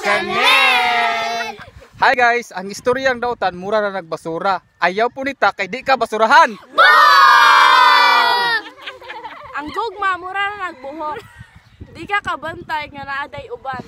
Channel! Hi guys! Ang istoryang dautan, mura na nagbasura. Ayaw po nita kay di ka basurahan! Boom! ang gugma, mura na nagbuhok. Di ka kabantay nga naaday uban.